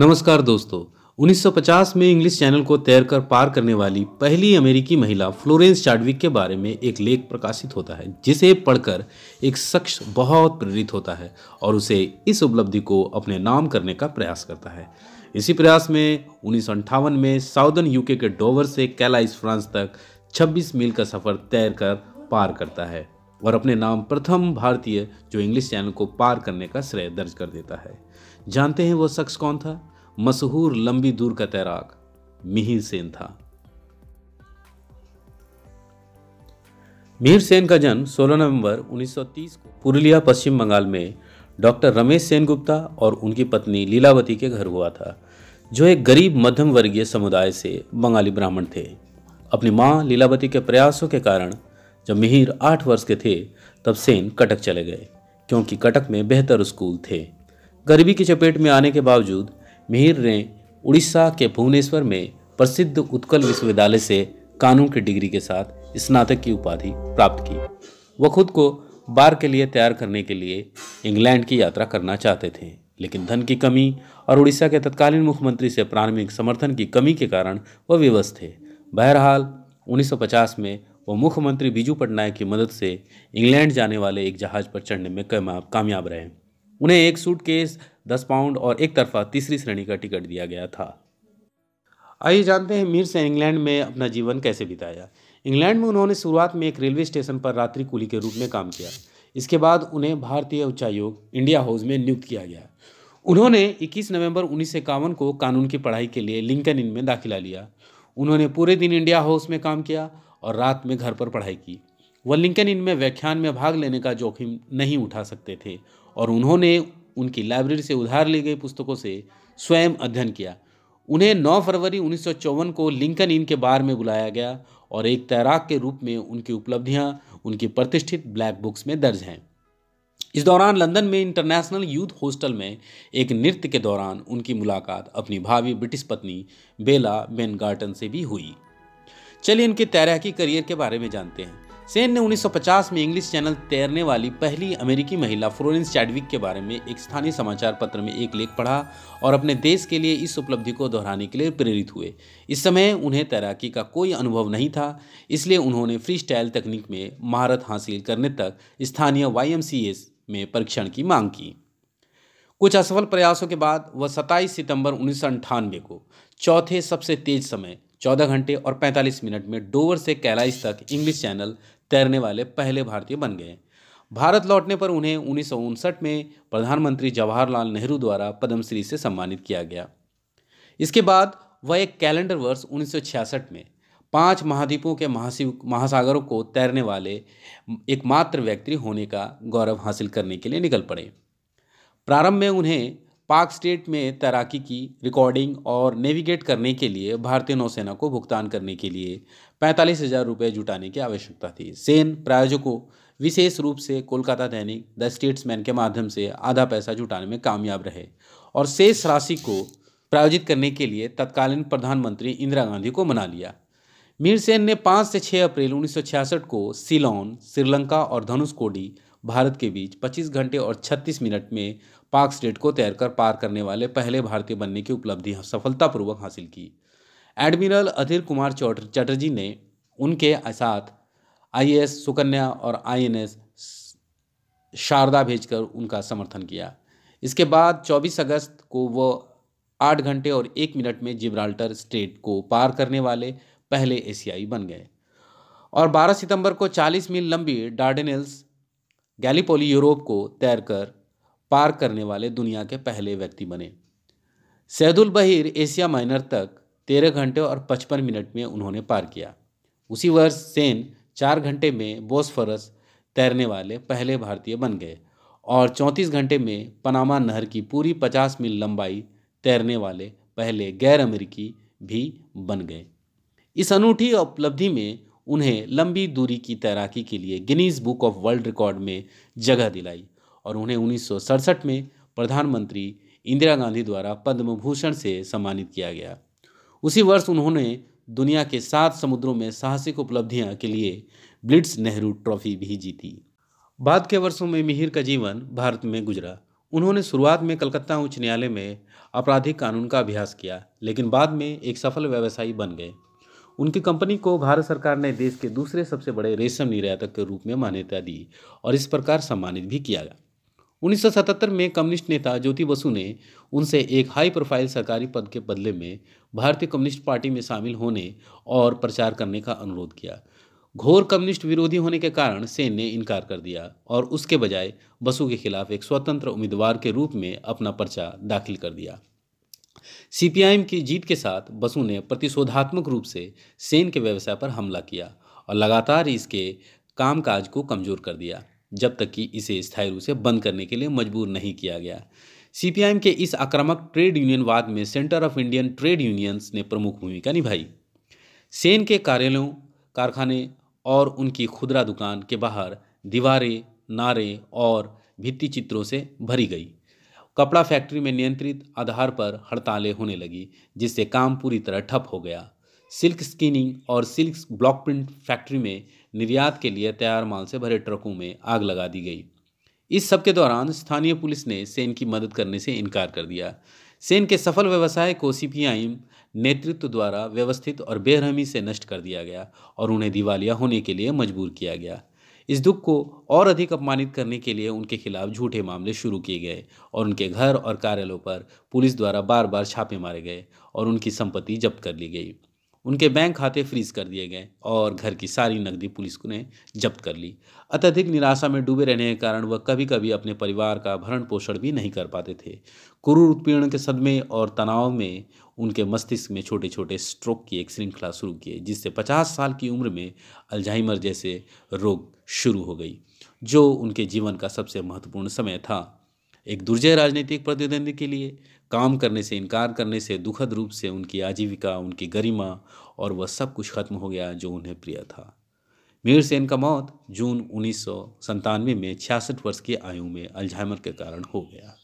नमस्कार दोस्तों 1950 में इंग्लिश चैनल को तैरकर पार करने वाली पहली अमेरिकी महिला फ्लोरेंस चाडविक के बारे में एक लेख प्रकाशित होता है जिसे पढ़कर एक शख्स बहुत प्रेरित होता है और उसे इस उपलब्धि को अपने नाम करने का प्रयास करता है इसी प्रयास में उन्नीस में साउदर्न यूके के डोवर से कैलाइस फ्रांस तक 26 मील का सफ़र तैर कर पार करता है और अपने नाम प्रथम भारतीय जो इंग्लिश चैनल को पार करने का श्रेय दर्ज कर देता है जानते हैं वो शख्स कौन था मशहूर लंबी दूर का तैराक मिहिर सेन था मिहिर सेन का जन्म 16 नवंबर 1930 को पुरुलिया पश्चिम बंगाल में डॉक्टर रमेश सेन गुप्ता और उनकी पत्नी लीलावती के घर हुआ था जो एक गरीब मध्यम वर्गीय समुदाय से बंगाली ब्राह्मण थे अपनी माँ लीलावती के प्रयासों के कारण जब मिहिर आठ वर्ष के थे तब सेन कटक चले गए क्योंकि कटक में बेहतर स्कूल थे गरीबी की चपेट में आने के बावजूद मिहिर ने उड़ीसा के भुवनेश्वर में प्रसिद्ध उत्कल विश्वविद्यालय से कानून की डिग्री के साथ स्नातक की उपाधि प्राप्त की वह खुद को बार के लिए तैयार करने के लिए इंग्लैंड की यात्रा करना चाहते थे लेकिन धन की कमी और उड़ीसा के तत्कालीन मुख्यमंत्री से प्रारंभिक समर्थन की कमी के कारण वह विवश थे बहरहाल 1950 में वो मुख्यमंत्री बीजू पटनायक की मदद से इंग्लैंड जाने वाले एक जहाज़ पर चढ़ने में कामयाब रहे उन्हें एक सूट केस दस पाउंड और एक तरफा तीसरी श्रेणी का टिकट दिया गया था आइए जानते हैं मीर से इंग्लैंड में अपना जीवन कैसे बिताया इंग्लैंड में उन्होंने शुरुआत में एक रेलवे स्टेशन पर रात्रि कुली के रूप में काम किया इसके बाद उन्हें भारतीय उच्चायोग इंडिया हाउस में नियुक्त किया गया उन्होंने 21 नवंबर उन्नीस को कानून की पढ़ाई के लिए लिंकन इन में दाखिला लिया उन्होंने पूरे दिन इंडिया हाउस में काम किया और रात में घर पर पढ़ाई की वह लिंकन इनमें व्याख्यान में भाग लेने का जोखिम नहीं उठा सकते थे और उन्होंने उनकी लाइब्रेरी से उधार ली गई पुस्तकों से स्वयं अध्ययन किया उन्हें 9 फरवरी उन्नीस को लिंकन इन के बार में बुलाया गया और एक तैराक के रूप में उनकी उपलब्धियां उनकी प्रतिष्ठित ब्लैक बुक्स में दर्ज हैं इस दौरान लंदन में इंटरनेशनल यूथ हॉस्टल में एक नृत्य के दौरान उनकी मुलाकात अपनी भावी ब्रिटिश पत्नी बेला गार्टन से भी हुई चलिए इनके तैराकी करियर के बारे में जानते हैं सेन ने 1950 में इंग्लिश चैनल तैरने वाली पहली अमेरिकी महिला फ्लोरेंस चैडविक के बारे में एक स्थानीय समाचार पत्र में एक लेख पढ़ा और अपने देश के लिए इस उपलब्धि को दोहराने के लिए प्रेरित हुए इस समय उन्हें तैराकी का कोई अनुभव नहीं था इसलिए उन्होंने फ्री स्टाइल तकनीक में महारत हासिल करने तक स्थानीय वाई में परीक्षण की मांग की कुछ असफल प्रयासों के बाद वह सत्ताईस सितंबर उन्नीस को चौथे सबसे तेज समय चौदह घंटे और पैंतालीस मिनट में डोवर से कैलाइस तक इंग्लिश चैनल तैरने वाले पहले भारतीय बन गए भारत लौटने पर उन्हें उन्नीस में प्रधानमंत्री जवाहरलाल नेहरू द्वारा पद्मश्री से सम्मानित किया गया इसके बाद वह एक कैलेंडर वर्ष 1966 में पांच महाद्वीपों के महासिव महासागरों को तैरने वाले एकमात्र व्यक्ति होने का गौरव हासिल करने के लिए निकल पड़े प्रारंभ में उन्हें पाक स्टेट में तैराकी की रिकॉर्डिंग और नेविगेट करने के लिए भारतीय नौसेना को भुगतान करने के लिए पैंतालीस हज़ार रुपये जुटाने की आवश्यकता थी सेन प्रायोजकों विशेष रूप से कोलकाता दैनिक द स्टेट्समैन के माध्यम से आधा पैसा जुटाने में कामयाब रहे और शेष राशि को प्रायोजित करने के लिए तत्कालीन प्रधानमंत्री इंदिरा गांधी को मना लिया मीर सेन ने 5 से 6 अप्रैल 1966 को सिलोन श्रीलंका और धनुषकोडी भारत के बीच 25 घंटे और 36 मिनट में पाक स्टेट को तैरकर पार करने वाले पहले भारतीय बनने की उपलब्धि हाँ, सफलतापूर्वक हासिल की एडमिरल अधीर कुमार चटर्जी ने उनके साथ आईएएस सुकन्या और आईएनएस शारदा भेजकर उनका समर्थन किया इसके बाद 24 अगस्त को वह आठ घंटे और एक मिनट में जिब्राल्टर स्टेट को पार करने वाले पहले एशियाई बन गए और 12 सितंबर को 40 मील लंबी डार्डेनल्स गैलीपोली यूरोप को तैरकर पार करने वाले दुनिया के पहले व्यक्ति बने सैदुल बहिर एशिया माइनर तक तेरह घंटे और पचपन मिनट में उन्होंने पार किया उसी वर्ष सेन चार घंटे में बोसफरस तैरने वाले पहले भारतीय बन गए और चौंतीस घंटे में पनामा नहर की पूरी पचास मील लंबाई तैरने वाले पहले गैर अमेरिकी भी बन गए इस अनूठी उपलब्धि में उन्हें लंबी दूरी की तैराकी के लिए Guinness book of world record में जगह दिलाई और उन्हें उन्नीस में प्रधानमंत्री इंदिरा गांधी द्वारा पद्म भूषण से सम्मानित किया गया उसी वर्ष उन्होंने दुनिया के सात समुद्रों में साहसिक उपलब्धियां के लिए ब्लिट्स नेहरू ट्रॉफी भी जीती बाद के वर्षों में मिहिर का जीवन भारत में गुजरा उन्होंने शुरुआत में कलकत्ता उच्च न्यायालय में आपराधिक कानून का अभ्यास किया लेकिन बाद में एक सफल व्यवसायी बन गए उनकी कंपनी को भारत सरकार ने देश के दूसरे सबसे बड़े रेशम निर्यातक के रूप में मान्यता दी और इस प्रकार सम्मानित भी किया गया 1977 में कम्युनिस्ट नेता ज्योति बसु ने उनसे एक हाई प्रोफाइल सरकारी पद के बदले में भारतीय कम्युनिस्ट पार्टी में शामिल होने और प्रचार करने का अनुरोध किया घोर कम्युनिस्ट विरोधी होने के कारण सेन ने इनकार कर दिया और उसके बजाय बसु के खिलाफ एक स्वतंत्र उम्मीदवार के रूप में अपना पर्चा दाखिल कर दिया सीपीआईएम की जीत के साथ बसु ने प्रतिशोधात्मक रूप से सेन के व्यवसाय पर हमला किया और लगातार इसके कामकाज को कमज़ोर कर दिया जब तक कि इसे स्थायी रूप से बंद करने के लिए मजबूर नहीं किया गया सीपीआईएम के इस आक्रामक ट्रेड यूनियन वाद में Centre of Indian trade unions ने प्रमुख भूमिका निभाई सेन के कार्यालयों कारखाने और उनकी खुदरा दुकान के बाहर दीवारें नारे और भित्ति चित्रों से भरी गई कपड़ा फैक्ट्री में नियंत्रित आधार पर हड़तालें होने लगी जिससे काम पूरी तरह ठप हो गया सिल्क स्कीनिंग और सिल्क ब्लॉक प्रिंट फैक्ट्री में निर्यात के लिए तैयार माल से भरे ट्रकों में आग लगा दी गई इस सब के दौरान स्थानीय पुलिस ने सेन की मदद करने से इनकार कर दिया सेन के सफल व्यवसाय को सी नेतृत्व द्वारा व्यवस्थित और बेरहमी से नष्ट कर दिया गया और उन्हें दिवालिया होने के लिए मजबूर किया गया इस दुख को और अधिक अपमानित करने के लिए उनके खिलाफ झूठे मामले शुरू किए गए और उनके घर और कार्यालयों पर पुलिस द्वारा बार बार छापे मारे गए और उनकी संपत्ति जब्त कर ली गई उनके बैंक खाते फ्रीज कर दिए गए और घर की सारी नकदी पुलिस ने जब्त कर ली अत्यधिक निराशा में डूबे रहने के कारण वह कभी कभी अपने परिवार का भरण पोषण भी नहीं कर पाते थे क्रूर उत्पीड़न के सदमे और तनाव में उनके मस्तिष्क में छोटे छोटे स्ट्रोक की एक श्रृंखला शुरू किए जिससे पचास साल की उम्र में अल्जाइमर जैसे रोग शुरू हो गई जो उनके जीवन का सबसे महत्वपूर्ण समय था एक दुर्जय राजनीतिक प्रतिद्वंदी के लिए काम करने से इनकार करने से दुखद रूप से उनकी आजीविका उनकी गरिमा और वह सब कुछ खत्म हो गया जो उन्हें प्रिय था मीर सेन का मौत जून उन्नीस में छियासठ वर्ष की आयु में अल्जाइमर के कारण हो गया